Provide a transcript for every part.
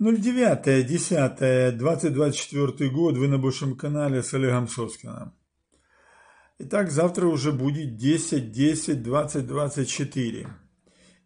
09.10.2024 год, вы на большем канале с Олегом Соскиным. Итак, завтра уже будет 10, 10, 20, 24.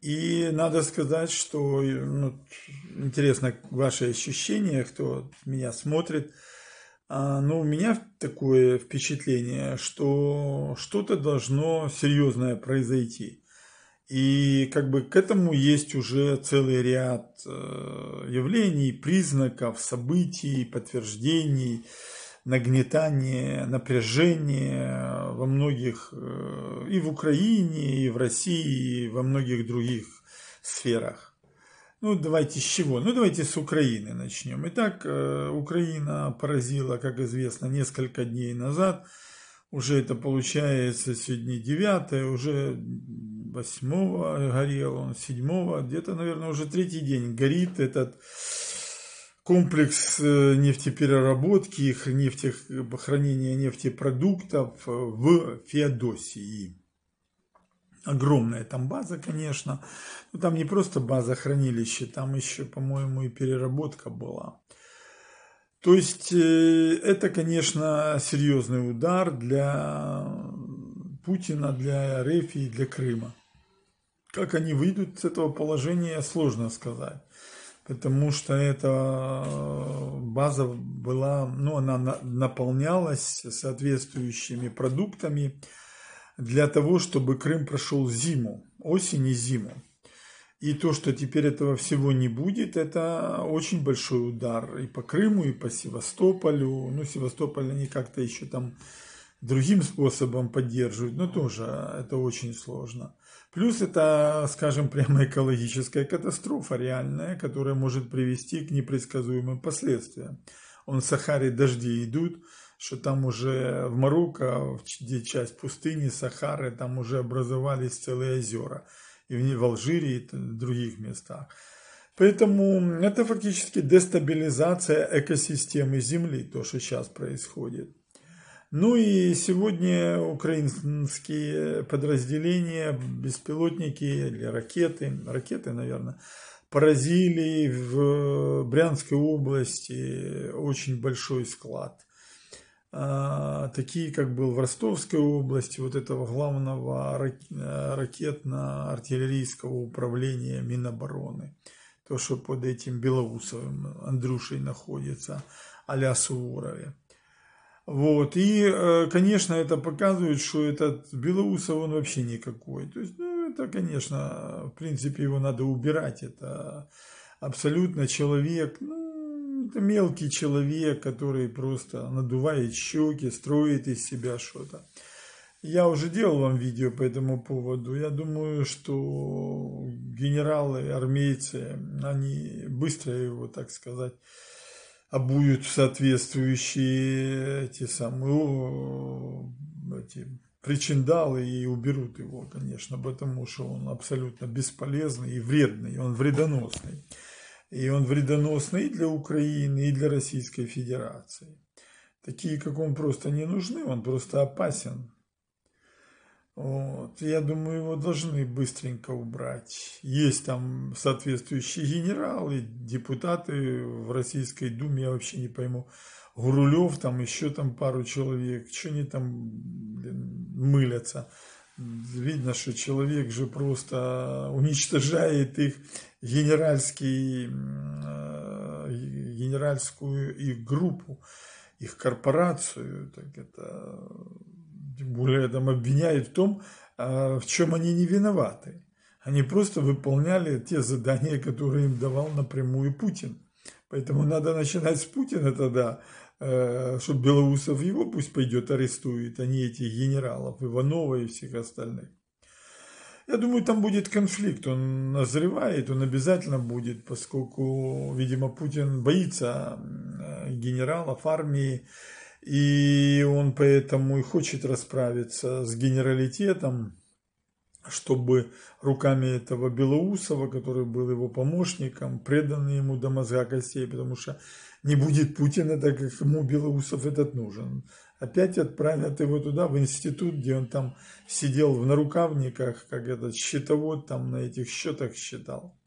И надо сказать, что ну, интересно ваши ощущения, кто меня смотрит. А, но ну, у меня такое впечатление, что что-то должно серьезное произойти. И как бы к этому есть уже целый ряд э, явлений, признаков, событий, подтверждений, нагнетания, напряжения во многих, э, и в Украине, и в России, и во многих других сферах. Ну, давайте с чего? Ну, давайте с Украины начнем. Итак, э, Украина поразила, как известно, несколько дней назад. Уже это получается сегодня девятое, уже восьмого горел он, седьмого, где-то, наверное, уже третий день горит этот комплекс э, нефтепереработки, их хранения нефтепродуктов в Феодосии. Огромная там база, конечно. Но ну, там не просто база хранилища, там еще, по-моему, и переработка была. То есть э, это, конечно, серьезный удар для Путина, для РФ и для Крыма. Как они выйдут с этого положения, сложно сказать. Потому что эта э, база была, ну, она наполнялась соответствующими продуктами для того, чтобы Крым прошел зиму, осень и зиму. И то, что теперь этого всего не будет, это очень большой удар и по Крыму, и по Севастополю. Ну, Севастополь они как-то еще там другим способом поддерживают, но тоже это очень сложно. Плюс это, скажем прямо, экологическая катастрофа реальная, которая может привести к непредсказуемым последствиям. Он в Сахаре дожди идут, что там уже в Марокко, где часть пустыни, Сахары, там уже образовались целые озера. И в Алжире, и в других местах. Поэтому это фактически дестабилизация экосистемы Земли, то, что сейчас происходит. Ну и сегодня украинские подразделения, беспилотники или ракеты, ракеты, наверное, поразили в Брянской области очень большой склад. А, такие, как был в Ростовской области, вот этого главного ракетно-артиллерийского управления Минобороны. То, что под этим Белоусовым Андрюшей находится, а-ля Суворове. Вот. И, э, конечно, это показывает, что этот Белоусов, он вообще никакой. То есть, ну, это, конечно, в принципе, его надо убирать. Это абсолютно человек, ну, это мелкий человек, который просто надувает щеки, строит из себя что-то. Я уже делал вам видео по этому поводу. Я думаю, что генералы, армейцы, они быстро его, так сказать, обуют а в соответствующие эти самые эти причиндалы и уберут его, конечно, потому что он абсолютно бесполезный и вредный, он вредоносный. И он вредоносный и для Украины, и для Российской Федерации. Такие, как он, просто не нужны, он просто опасен. Вот, я думаю, его должны быстренько убрать. Есть там соответствующие генералы, депутаты в Российской Думе, я вообще не пойму. Гурулев, там еще там пару человек, что они там блин, мылятся. Видно, что человек же просто уничтожает их генеральский, э, генеральскую их группу, их корпорацию. Так это тем более там обвиняют в том, а, в чем они не виноваты. Они просто выполняли те задания, которые им давал напрямую Путин. Поэтому надо начинать с Путина тогда, э, чтобы Белоусов его пусть пойдет арестует, а не этих генералов, Иванова и всех остальных. Я думаю, там будет конфликт, он назревает, он обязательно будет, поскольку, видимо, Путин боится э, генералов армии, и он поэтому и хочет расправиться с генералитетом, чтобы руками этого Белоусова, который был его помощником, преданный ему до мозга костей, потому что не будет Путина, так как ему Белоусов этот нужен. Опять отправят его туда, в институт, где он там сидел в нарукавниках, как этот счетовод там на этих счетах считал.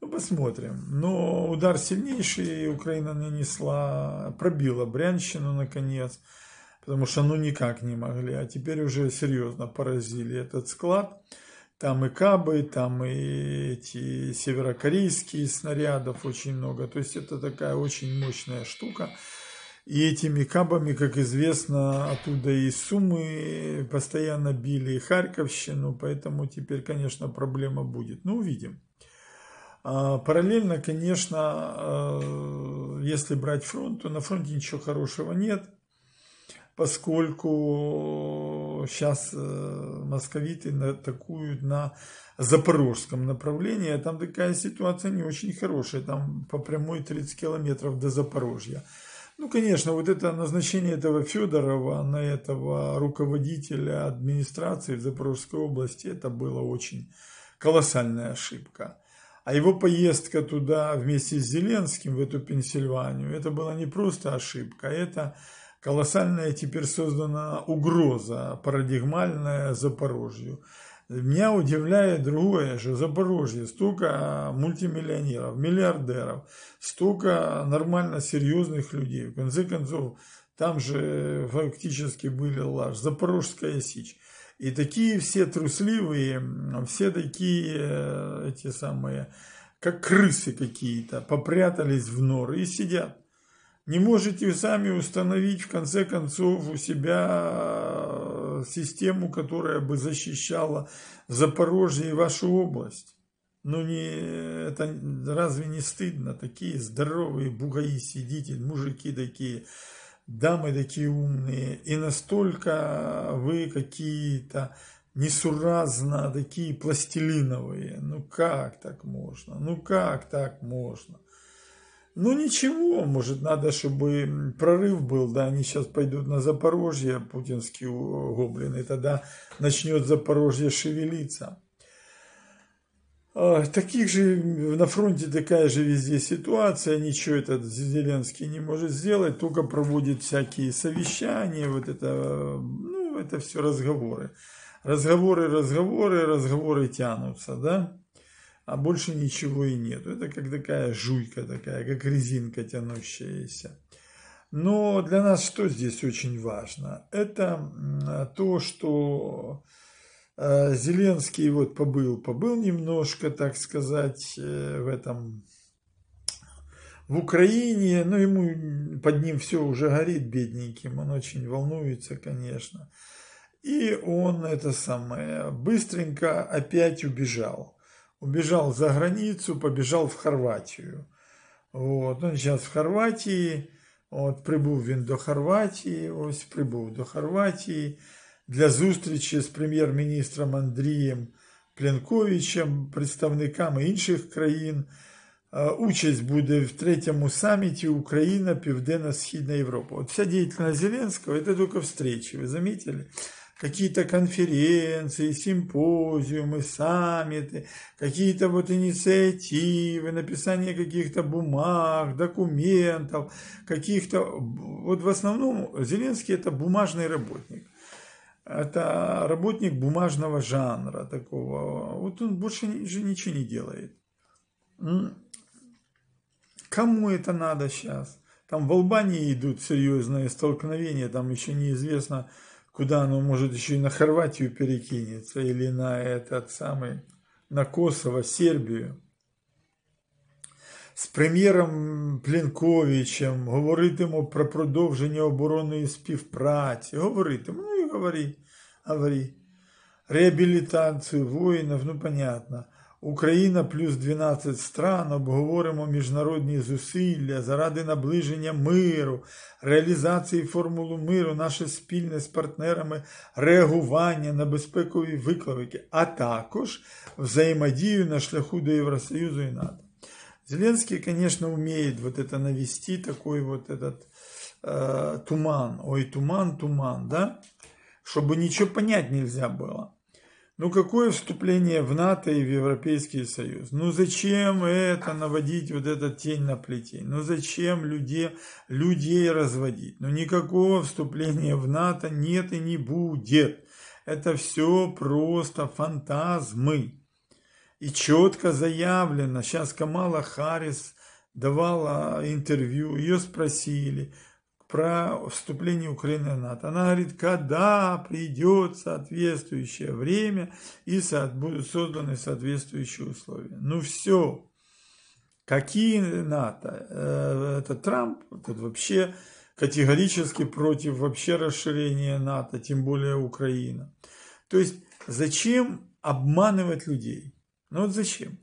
Ну, посмотрим. Но удар сильнейший Украина нанесла, пробила Брянщину наконец, потому что ну никак не могли, а теперь уже серьезно поразили этот склад. Там и кабы, там и эти северокорейские снарядов очень много. То есть это такая очень мощная штука. И этими кабами, как известно, оттуда и Сумы постоянно били, и Харьковщину, поэтому теперь, конечно, проблема будет. Но ну, увидим. А, параллельно, конечно, а, если брать фронт, то на фронте ничего хорошего нет, поскольку сейчас э, московиты атакуют на запорожском направлении, а там такая ситуация не очень хорошая, там по прямой 30 километров до Запорожья. Ну, конечно, вот это назначение этого Федорова на этого руководителя администрации в Запорожской области, это была очень колоссальная ошибка. А его поездка туда вместе с Зеленским, в эту Пенсильванию, это была не просто ошибка, это колоссальная теперь создана угроза, парадигмальная Запорожью. Меня удивляет другое, что Запорожье столько а, мультимиллионеров, миллиардеров, столько нормально серьезных людей. В конце концов, там же фактически были лаж, Запорожская сечь. И такие все трусливые, все такие э, эти самые, как крысы какие-то, попрятались в норы и сидят. Не можете сами установить, в конце концов, у себя э, систему, которая бы защищала Запорожье и вашу область. Ну, не, это разве не стыдно? Такие здоровые бугаи сидите, мужики такие – Дамы такие умные, и настолько вы какие-то несуразно такие пластилиновые. Ну как так можно? Ну как так можно? Ну ничего, может надо, чтобы прорыв был, да, они сейчас пойдут на Запорожье, путинские гоблины, тогда начнет Запорожье шевелиться. А, таких же э, на фронте такая же везде ситуация, ничего этот Зеленский не может сделать, только проводит всякие совещания, вот это, э, ну, это все разговоры. Разговоры, разговоры, разговоры тянутся, да, а больше ничего и нет. Это как такая жуйка такая, как резинка тянущаяся. Но для нас что здесь очень важно? Это то, что а, Зеленский вот побыл, побыл немножко, так сказать, э, в этом, в Украине, но ему, под ним все уже горит бедненьким, он очень волнуется, конечно. И он это самое, быстренько опять убежал. Убежал за границу, побежал в Хорватию. Вот, он сейчас в Хорватии, вот, прибыл він до Хорватии, ось прибыл до Хорватии для зустрічі з прем'єр-міністром Андрієм Пленковичем, представниками інших країн. Участь буде в третьому саміті Україна, Південно-Східна Европа. Вот вся деятельность Зеленского это только встречи, вы заметили? Какие-то конференции, симпозиумы, саммиты, какие-то вот инициативы, написание каких-то бумаг, документов, каких-то... Вот в основном Зеленский это бумажный работник. Это работник бумажного жанра такого. Вот он больше же ничего не делает. Кому это надо сейчас? Там в Албании идут серьезные столкновения, там еще неизвестно, куда оно может еще и на Хорватию перекинется, или на этот самый, на Косово, Сербию. с премьером прем'єром Плінковичем, ему про продовження оборонной співпраці, говоритиму. Ну говори, говори. Реабілітацію воїнів, ну понятно. Україна плюс 12 стран обговоримо міжнародні зусилля заради наближення миру, реалізації формулу миру, наше спільне з партнерами реагування на безпекові виклики, а також взаємодію на шляху до Євросоюзу і НАТО. Зеленский, конечно, умеет вот это навести, такой вот этот э, туман. Ой, туман, туман, да? чтобы ничего понять нельзя было. Ну какое вступление в НАТО и в Европейский Союз? Ну зачем это наводить вот этот тень на плетень? Ну зачем людей, людей разводить? Ну никакого вступления в НАТО нет и не будет. Это все просто фантазмы. И четко заявлено, сейчас Камала Харрис давала интервью, ее спросили – про вступление Украины в НАТО. Она говорит, когда придет соответствующее время и будут созданы соответствующие условия. Ну все, какие НАТО? Э, это Трамп, тут вообще категорически против вообще расширения НАТО, тем более Украина. То есть зачем обманывать людей? Ну вот зачем?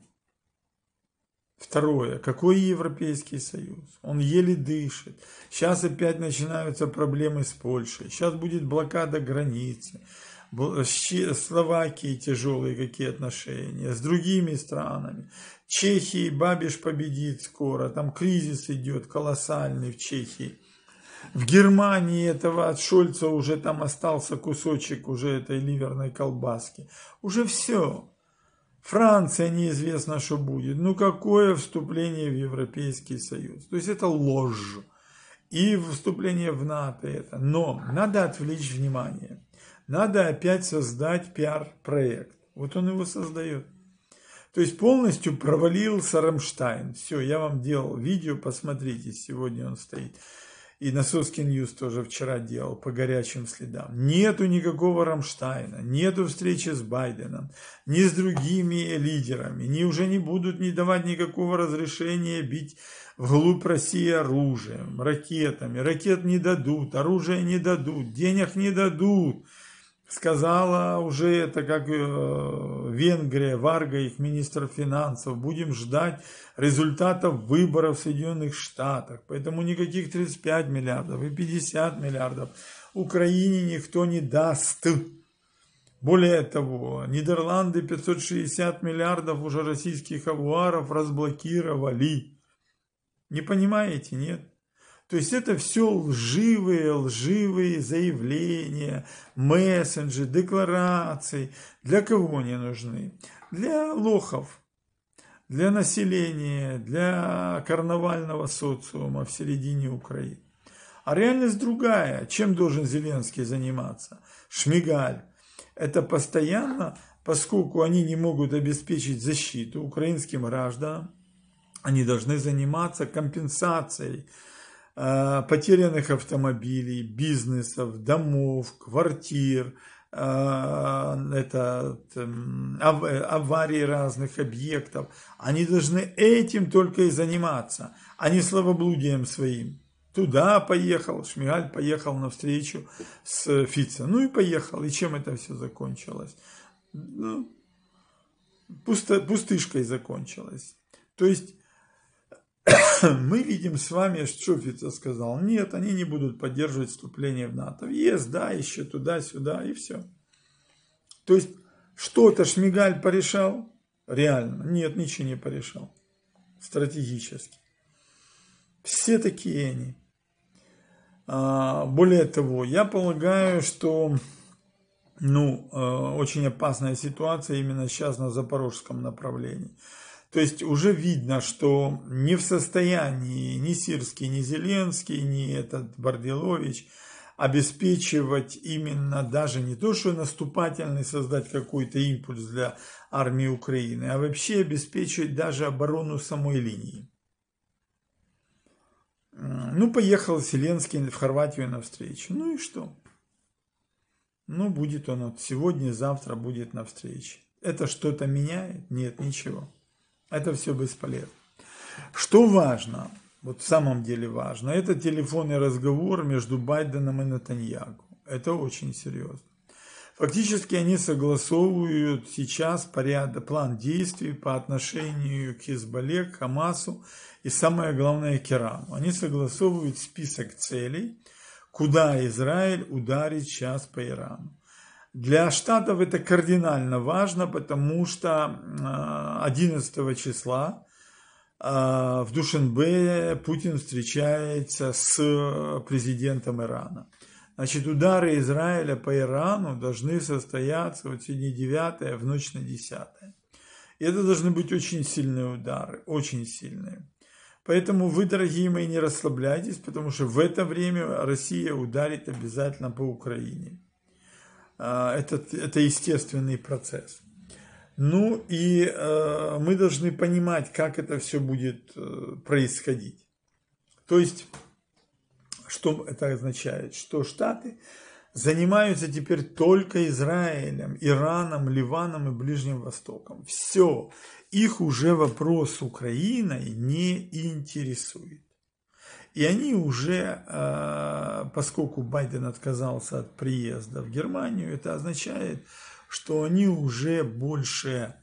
Второе. Какой Европейский Союз? Он еле дышит. Сейчас опять начинаются проблемы с Польшей. Сейчас будет блокада границы. Словакии тяжелые какие отношения. С другими странами. Чехии Бабиш победит скоро. Там кризис идет колоссальный в Чехии. В Германии этого от Шольца уже там остался кусочек уже этой ливерной колбаски. Уже все. Франция неизвестно, что будет. Ну какое вступление в Европейский Союз? То есть это ложь. И вступление в НАТО это. Но надо отвлечь внимание. Надо опять создать пиар-проект. Вот он его создает. То есть полностью провалился Рамштайн. Все, я вам делал видео, посмотрите, сегодня он стоит. И Насоцкий Ньюс тоже вчера делал по горячим следам. Нету никакого Рамштайна, нету встречи с Байденом, ни с другими лидерами, ни уже не будут не давать никакого разрешения бить вглубь России оружием, ракетами. Ракет не дадут, оружие не дадут, денег не дадут сказала уже это, как э, Венгрия, Варга, их министр финансов, будем ждать результатов выборов в Соединенных Штатах. Поэтому никаких 35 миллиардов и 50 миллиардов Украине никто не даст. Более того, Нидерланды 560 миллиардов уже российских авуаров разблокировали. Не понимаете, нет? То есть это все лживые, лживые заявления, мессенджеры, декларации. Для кого они нужны? Для лохов, для населения, для карнавального социума в середине Украины. А реальность другая. Чем должен Зеленский заниматься? Шмигаль. Это постоянно, поскольку они не могут обеспечить защиту украинским гражданам, они должны заниматься компенсацией Э, потерянных автомобилей, бизнесов, домов, квартир, э, это, эм, э, аварии разных объектов. Они должны этим только и заниматься, а не словоблудием своим. Туда поехал, Шмигаль поехал на встречу с Фица. Ну и поехал. И чем это все закончилось? Ну, пусто, пустышкой закончилось. То есть мы видим с вами, Шуфица сказал, нет, они не будут поддерживать вступление в НАТО. Въезд, да, еще туда-сюда и все. То есть что-то Шмигаль порешал? Реально. Нет, ничего не порешал. Стратегически. Все такие они. А, более того, я полагаю, что ну, э, очень опасная ситуация именно сейчас на запорожском направлении. То есть уже видно, что не в состоянии ни Сирский, ни Зеленский, ни этот Борделович обеспечивать именно даже не то, что наступательный, создать какой-то импульс для армии Украины, а вообще обеспечивать даже оборону самой линии. Ну, поехал Зеленский в Хорватию навстречу. Ну и что? Ну, будет он вот сегодня, завтра будет навстречу. Это что-то меняет? Нет, ничего. Это все бесполезно. Что важно, вот в самом деле важно, это телефонный разговор между Байденом и Натаньяку. Это очень серьезно. Фактически они согласовывают сейчас порядок, план действий по отношению к Хизбалле, к Хамасу и самое главное к Ирану. Они согласовывают список целей, куда Израиль ударит сейчас по Ирану. Для Штатов это кардинально важно, потому что 11 а, числа а, в Душенбе Путин встречается с президентом Ирана. Значит, удары Израиля по Ирану должны состояться вот сегодня 9 в ночь на 10. И это должны быть очень сильные удары, очень сильные. Поэтому вы, дорогие мои, не расслабляйтесь, потому что в это время Россия ударит обязательно по Украине. Э, этот, это естественный процесс. Ну и э, мы должны понимать, как это все будет э, происходить. То есть, что это означает? Что Штаты занимаются теперь только Израилем, Ираном, Ливаном и Ближним Востоком. Все. Их уже вопрос с Украиной не интересует. И они уже, а, поскольку Байден отказался от приезда в Германию, это означает, что они уже больше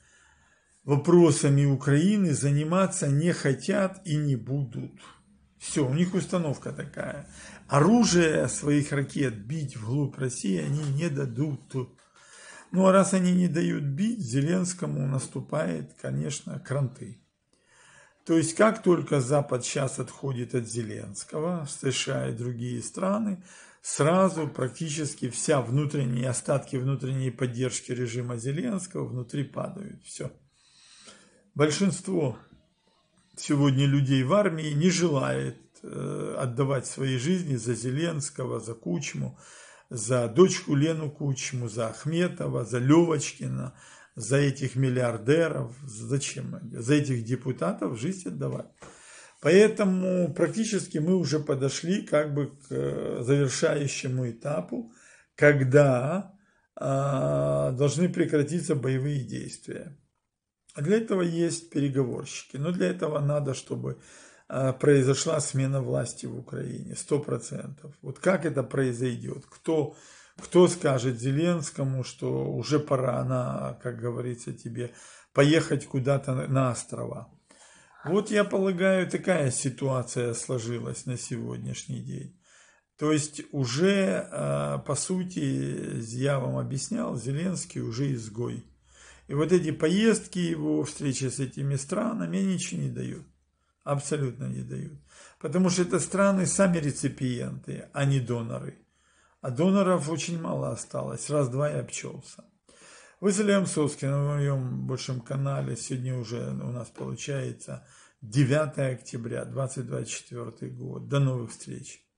вопросами Украины заниматься не хотят и не будут. Все, у них установка такая. Оружие своих ракет бить вглубь России они не дадут. Ну а раз они не дают бить, Зеленскому наступает, конечно, кранты. То есть как только Запад сейчас отходит от Зеленского, США и другие страны, сразу практически вся внутренние остатки внутренней поддержки режима Зеленского внутри падают. Все. Большинство сегодня людей в армии не желает э, отдавать свои жизни за Зеленского, за Кучму, за дочку Лену Кучму, за Ахметова, за Левочкина, за этих миллиардеров, зачем, за этих депутатов жизнь отдавать. Поэтому практически мы уже подошли как бы к э, завершающему этапу, когда а, должны прекратиться боевые действия. Для этого есть переговорщики, но для этого надо, чтобы а, произошла смена власти в Украине, 100%. Вот как это произойдет, кто кто скажет Зеленскому, что уже пора на, как говорится тебе, поехать куда-то на острова? Вот я полагаю, такая ситуация сложилась на сегодняшний день. То есть уже, э, по сути, я вам объяснял, Зеленский уже изгой. И вот эти поездки его, встречи с этими странами, ничего не дают. Абсолютно не дают. Потому что это страны сами реципиенты, а не доноры а доноров очень мало осталось, раз-два я обчелся. Вы с Ильем Соскиным на моем большем канале, сегодня уже у нас получается 9 октября 2024 год. До новых встреч!